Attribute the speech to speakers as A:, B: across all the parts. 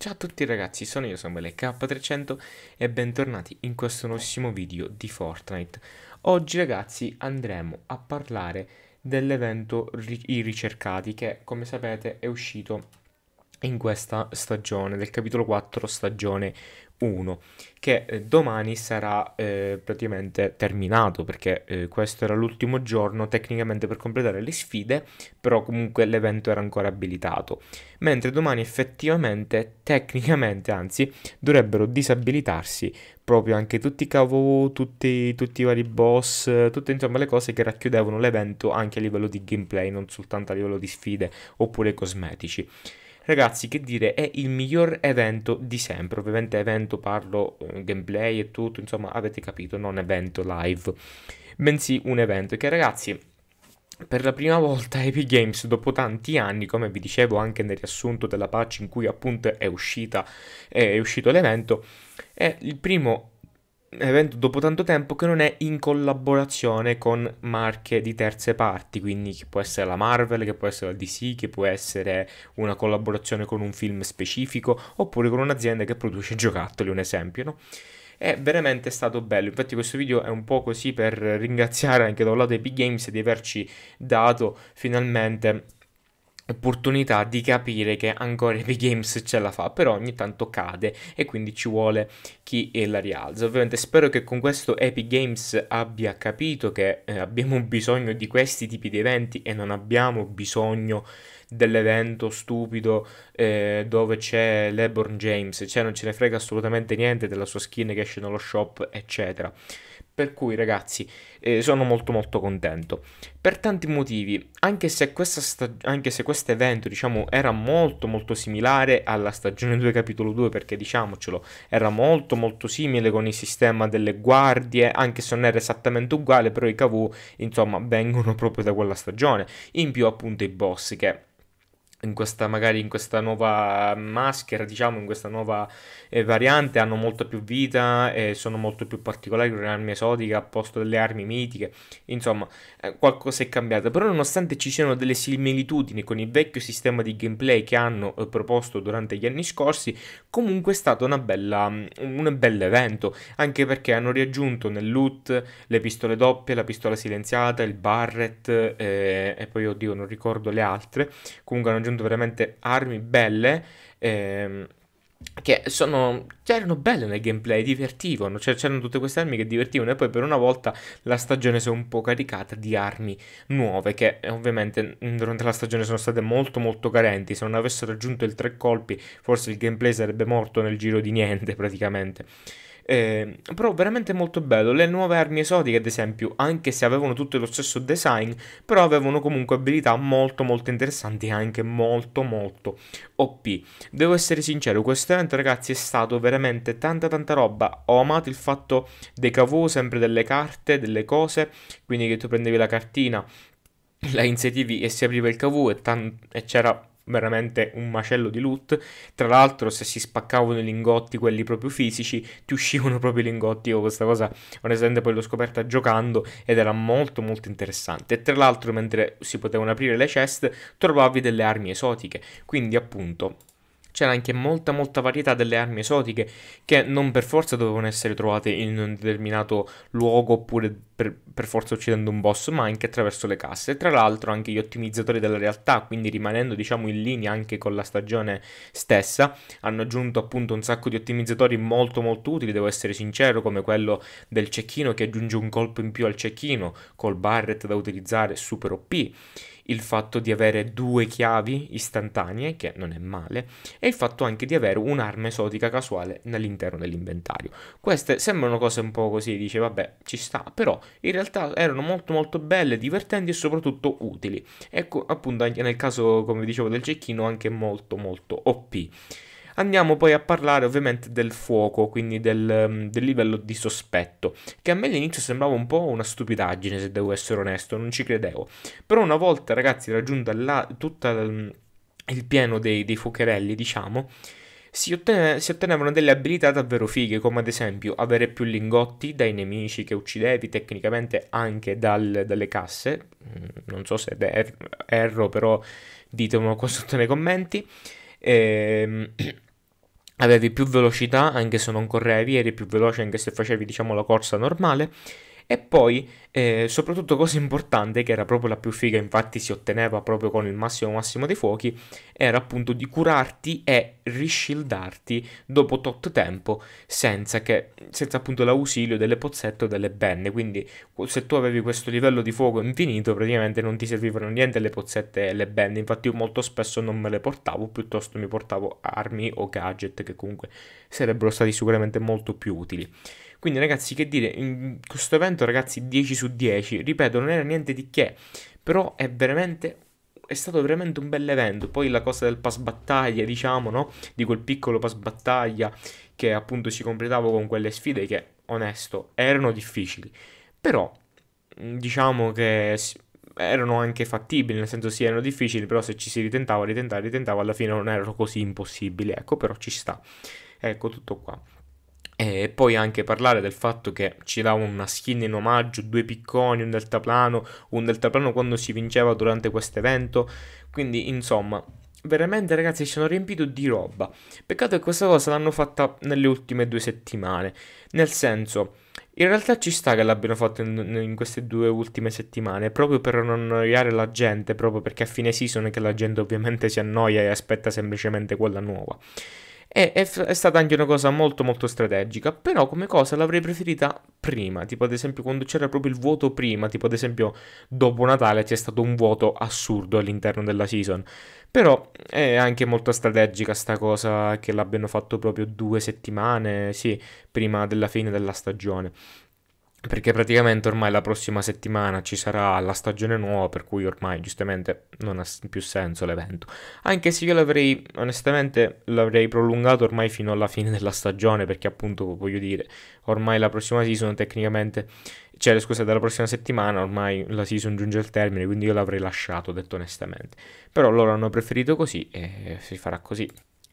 A: Ciao a tutti ragazzi, sono io sono K300 e bentornati in questo nuovissimo video di Fortnite. Oggi ragazzi andremo a parlare dell'evento I Ricercati che come sapete è uscito in questa stagione, del capitolo 4 stagione 1, che eh, domani sarà eh, praticamente terminato perché eh, questo era l'ultimo giorno tecnicamente per completare le sfide, però comunque l'evento era ancora abilitato, mentre domani effettivamente, tecnicamente anzi, dovrebbero disabilitarsi proprio anche tutti i cavo, tutti, tutti i vari boss, tutte insomma le cose che racchiudevano l'evento anche a livello di gameplay, non soltanto a livello di sfide oppure cosmetici ragazzi che dire è il miglior evento di sempre ovviamente evento parlo eh, gameplay e tutto insomma avete capito non evento live bensì un evento che ragazzi per la prima volta Epic Games dopo tanti anni, come vi dicevo anche nel riassunto della patch in cui appunto è, uscita, eh, è uscito l'evento, è il primo evento dopo tanto tempo che non è in collaborazione con marche di terze parti, quindi che può essere la Marvel, che può essere la DC, che può essere una collaborazione con un film specifico, oppure con un'azienda che produce giocattoli, un esempio, no? È veramente stato bello, infatti questo video è un po' così per ringraziare anche da un lato Epic Games di averci dato finalmente opportunità di capire che ancora Epic Games ce la fa, però ogni tanto cade e quindi ci vuole chi la rialza. Ovviamente spero che con questo Epic Games abbia capito che eh, abbiamo bisogno di questi tipi di eventi e non abbiamo bisogno di dell'evento stupido eh, dove c'è LeBron James, cioè non ce ne frega assolutamente niente della sua skin che esce nello shop, eccetera. Per cui ragazzi, eh, sono molto molto contento. Per tanti motivi, anche se, stag- anche se questo evento diciamo, era molto molto similare alla stagione 2 capitolo 2, perché diciamocelo, era molto molto simile con il sistema delle guardie, anche se non era esattamente uguale, però i KV insomma vengono proprio da quella stagione. In più appunto i boss che in questa, magari in questa nuova maschera, diciamo, in questa nuova eh, variante hanno molto più vita e sono molto più particolari con le armi esotiche a posto delle armi mitiche. Insomma, eh, qualcosa è cambiato. Però nonostante ci siano delle similitudini con il vecchio sistema di gameplay che hanno eh, proposto durante gli anni scorsi, comunque è stato una bella, mm, un bel evento, anche perché hanno riaggiunto nel loot le pistole doppie, la pistola silenziata, il barret eh, e poi oddio non ricordo le altre. Comunque hanno aggiunto veramente armi belle. Ehm, che sono, cioè, erano belle nel gameplay, divertivano, cioè c'erano tutte queste armi che divertivano e poi per una volta la stagione si è un po' caricata di armi nuove che eh, ovviamente durante la stagione sono state molto molto carenti, se non avessero aggiunto il tre colpi forse il gameplay sarebbe morto nel giro di niente praticamente. Eh, però veramente molto bello. Le nuove armi esotiche, ad esempio, anche se avevano tutte lo stesso design, però avevano comunque abilità molto molto interessanti e anche molto molto OP. Devo essere sincero, questo evento ragazzi è stato veramente tanta tanta roba. Ho amato il fatto dei cavò, sempre delle carte, delle cose, quindi che tu prendevi la cartina la inserivi e si apriva il cavù e, tan- e c'era veramente un macello di loot. Tra l'altro, se si spaccavano i lingotti, quelli proprio fisici, ti uscivano proprio i lingotti. Io questa cosa, onestamente, poi l'ho scoperta giocando ed era molto, molto interessante. E tra l'altro, mentre si potevano aprire le chest, trovavi delle armi esotiche. Quindi, appunto c'era anche molta molta varietà delle armi esotiche che non per forza dovevano essere trovate in un determinato luogo oppure per, per forza uccidendo un boss, ma anche attraverso le casse. Tra l'altro anche gli ottimizzatori della realtà, quindi rimanendo diciamo in linea anche con la stagione stessa, hanno aggiunto appunto un sacco di ottimizzatori molto molto utili, devo essere sincero, come quello del cecchino che aggiunge un colpo in più al cecchino, col barret da utilizzare super OP il fatto di avere due chiavi istantanee, che non è male, e il fatto anche di avere un'arma esotica casuale all'interno dell'inventario. Queste sembrano cose un po' così, dice vabbè ci sta, però in realtà erano molto molto belle, divertenti e soprattutto utili. Ecco appunto anche nel caso come dicevo del cecchino anche molto molto OP. Andiamo poi a parlare ovviamente del fuoco, quindi del, mm, del livello di sospetto, che a me all'inizio sembrava un po' una stupidaggine, se devo essere onesto, non ci credevo. Però una volta ragazzi raggiunta la, tutta mm, il pieno dei, dei fuocherelli, diciamo, si, ottene, si, ottenevano delle abilità davvero fighe, come ad esempio avere più lingotti dai nemici che uccidevi, tecnicamente anche dal, dalle casse. Mm, non so se erro, però ditemelo qua sotto nei commenti. E... Ehm, avevi più velocità anche se non correvi, eri più veloce anche se facevi diciamo la corsa normale e poi, eh, soprattutto cosa importante, che era proprio la più figa, infatti si otteneva proprio con il massimo massimo dei fuochi, era appunto di curarti e riscildarti dopo tot tempo, senza, che, senza appunto l'ausilio delle pozzette o delle bende. Quindi se tu avevi questo livello di fuoco infinito, praticamente non ti servivano niente le pozzette e le bende. Infatti io molto spesso non me le portavo, piuttosto mi portavo armi o gadget che comunque sarebbero stati sicuramente molto più utili. Quindi ragazzi, che dire, in questo evento ragazzi 10 su 10, ripeto, non era niente di che, però è veramente è stato veramente un bel evento. Poi la cosa del pass battaglia, diciamo, no? Di quel piccolo pass battaglia che appunto si completava con quelle sfide che, onesto, erano difficili. Però, mm, diciamo che erano anche fattibili, nel senso sì, erano difficili, però se ci si ritentava, ritentava, ritentava, alla fine non erano così impossibili. Ecco, però ci sta. Ecco, tutto qua. E poi anche parlare del fatto che ci dava una skin in omaggio, due picconi, un deltaplano, un deltaplano quando si vinceva durante questo evento. Quindi, insomma, veramente ragazzi ci hanno riempito di roba. Peccato che questa cosa l'hanno fatta nelle ultime due settimane. Nel senso, in realtà ci sta che l'abbiano fatto in, in queste due ultime settimane, proprio per non annoiare la gente, proprio perché a fine season che la gente ovviamente si annoia e aspetta semplicemente quella nuova. E, è, è, stata anche una cosa molto molto strategica, però come cosa l'avrei preferita prima, tipo ad esempio quando c'era proprio il vuoto prima, tipo ad esempio dopo Natale c'è stato un vuoto assurdo all'interno della season. Però è anche molto strategica sta cosa che l'abbiano fatto proprio due settimane, sì, prima della fine della stagione perché praticamente ormai la prossima settimana ci sarà la stagione nuova, per cui ormai giustamente non ha più senso l'evento. Anche se io l'avrei, onestamente, l'avrei prolungato ormai fino alla fine della stagione, perché appunto, voglio dire, ormai la prossima season tecnicamente, cioè scusa, dalla prossima settimana ormai la season giunge al termine, quindi io l'avrei lasciato, detto onestamente. Però loro hanno preferito così e si farà così.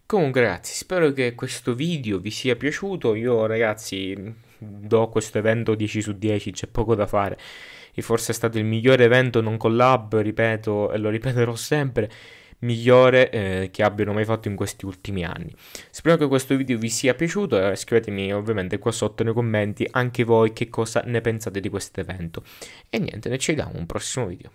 A: Comunque ragazzi, spero che questo video vi sia piaciuto, io ragazzi do questo evento 10 su 10, c'è poco da fare, e forse è stato il migliore evento non collab, ripeto, e lo ripeterò sempre, migliore eh, che abbiano mai fatto in questi ultimi anni. Spero che questo video vi sia piaciuto e eh, scrivetemi ovviamente qua sotto nei commenti anche voi che cosa ne pensate di questo evento. E niente, ne ci vediamo un prossimo video.